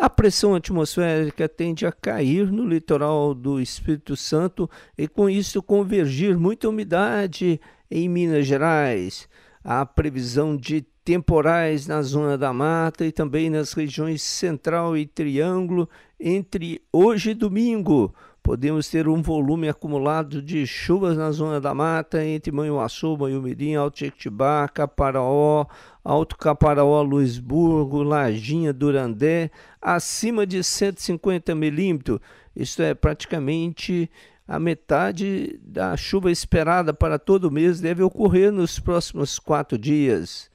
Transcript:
A pressão atmosférica tende a cair no litoral do Espírito Santo e com isso convergir muita umidade em Minas Gerais. A previsão de temporais na zona da mata e também nas regiões central e triângulo entre hoje e domingo. Podemos ter um volume acumulado de chuvas na zona da mata entre Manhuaçu, Manhumirim, Alto Jequitibá, Caparaó, Alto Caparaó, Luisburgo, Lajinha, Durandé, acima de 150 milímetros. Isso é praticamente a metade da chuva esperada para todo o mês deve ocorrer nos próximos quatro dias.